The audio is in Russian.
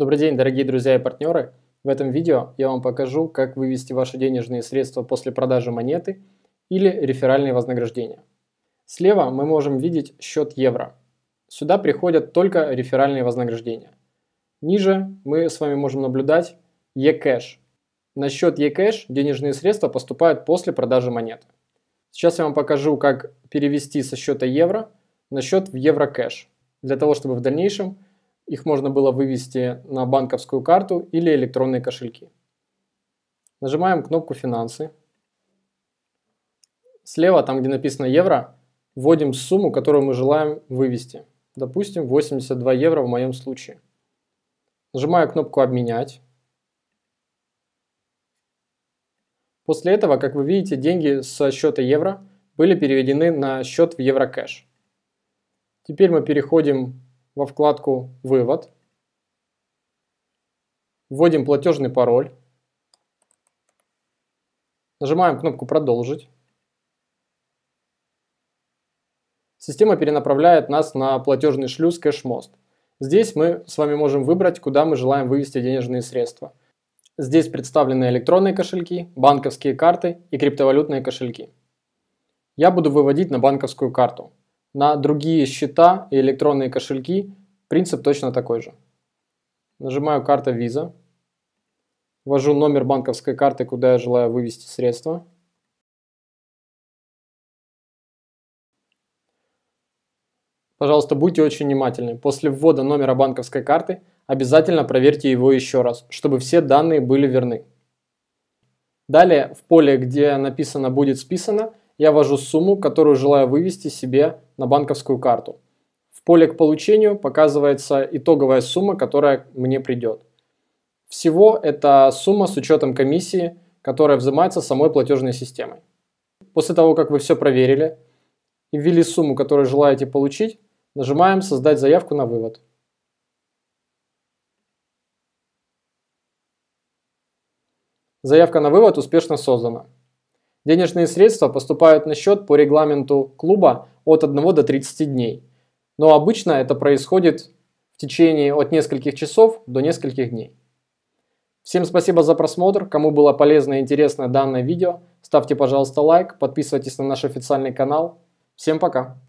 Добрый день, дорогие друзья и партнеры! В этом видео я вам покажу, как вывести ваши денежные средства после продажи монеты или реферальные вознаграждения. Слева мы можем видеть счет евро. Сюда приходят только реферальные вознаграждения. Ниже мы с вами можем наблюдать eCash. На счет eCash денежные средства поступают после продажи монеты. Сейчас я вам покажу, как перевести со счета евро на счет в евро кэш, для того, чтобы в дальнейшем их можно было вывести на банковскую карту или электронные кошельки. Нажимаем кнопку «Финансы». Слева, там где написано «Евро», вводим сумму, которую мы желаем вывести. Допустим, 82 евро в моем случае. Нажимаю кнопку «Обменять». После этого, как вы видите, деньги со счета евро были переведены на счет в Еврокэш. Теперь мы переходим во вкладку «Вывод», вводим платежный пароль, нажимаем кнопку «Продолжить». Система перенаправляет нас на платежный шлюз «Кэшмост». Здесь мы с вами можем выбрать, куда мы желаем вывести денежные средства. Здесь представлены электронные кошельки, банковские карты и криптовалютные кошельки. Я буду выводить на банковскую карту на другие счета и электронные кошельки принцип точно такой же. Нажимаю «Карта Visa», ввожу номер банковской карты, куда я желаю вывести средства. Пожалуйста, будьте очень внимательны. После ввода номера банковской карты обязательно проверьте его еще раз, чтобы все данные были верны. Далее в поле, где написано «Будет списано», я ввожу сумму, которую желаю вывести себе на банковскую карту. В поле к получению показывается итоговая сумма, которая мне придет. Всего это сумма с учетом комиссии, которая взимается самой платежной системой. После того, как вы все проверили и ввели сумму, которую желаете получить, нажимаем «Создать заявку на вывод». Заявка на вывод успешно создана. Денежные средства поступают на счет по регламенту клуба от 1 до 30 дней. Но обычно это происходит в течение от нескольких часов до нескольких дней. Всем спасибо за просмотр. Кому было полезно и интересно данное видео, ставьте, пожалуйста, лайк, подписывайтесь на наш официальный канал. Всем пока!